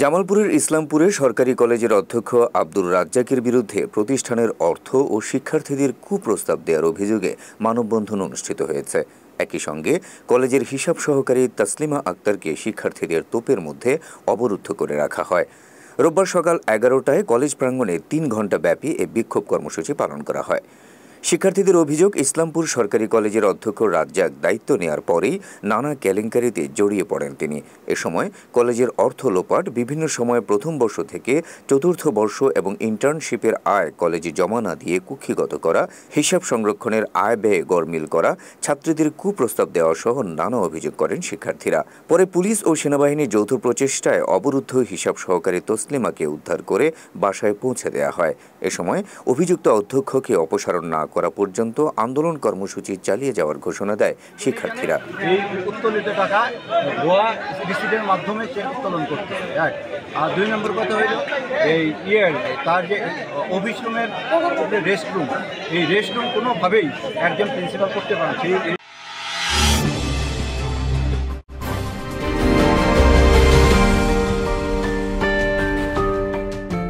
জামালপুরের ইসলামপুরে সরকারি কলেজের অধ্যক্ষ আব্দুর রাজ্জাকের বিরুদ্ধে প্রতিষ্ঠানের অর্থ ও শিক্ষার্থীদের কুপ্রস্তাব দেওয়ার অভিযোগে মানববন্ধন অনুষ্ঠিত হয়েছে একই সঙ্গে কলেজের হিসাব সহকারী তাসলিমা আক্তারকে শিক্ষার্থীদের তোপের মধ্যে অবরুদ্ধ করে রাখা হয় রোববার সকাল এগারোটায় কলেজ প্রাঙ্গণে তিন ঘণ্টা ব্যাপী এ বিক্ষোভ কর্মসূচি পালন করা হয় শিক্ষার্থীদের অভিযোগ ইসলামপুর সরকারি কলেজের অধ্যক্ষ রাজ্জাক দায়িত্ব নেয়ার পরেই নানা কেলেঙ্কারিতে জড়িয়ে পড়েন তিনি এ সময় কলেজের অর্থ লোপাট বিভিন্ন সময়ে প্রথম বর্ষ থেকে চতুর্থ বর্ষ এবং ইন্টার্নশিপের আয় কলেজে জমা না দিয়ে কুক্ষিগত করা হিসাব সংরক্ষণের আয় ব্যয় গরমিল করা ছাত্রীদের কুপ্রস্তাব দেওয়া সহ নানা অভিযোগ করেন শিক্ষার্থীরা পরে পুলিশ ও সেনাবাহিনীর যৌথ প্রচেষ্টায় অবরুদ্ধ হিসাব সহকারী তসলিমাকে উদ্ধার করে বাসায় পৌঁছে দেওয়া হয় এ সময় অভিযুক্ত অধ্যক্ষকে অপসারণ না করা পর্যন্ত আন্দোলন কর্মসূচি চালিয়ে যাওয়ার ঘোষণা দেয় শিক্ষার্থীরা এই গোয়া মাধ্যমে উত্তোলন করতে এক হ্যাঁ, আর দুই নম্বর কথা হইল এই ইয়ের তার যে অফিস রুমের যে এই রেস্টরুম কোনোভাবেই একজন প্রিন্সিপাল করতে পারেন সেই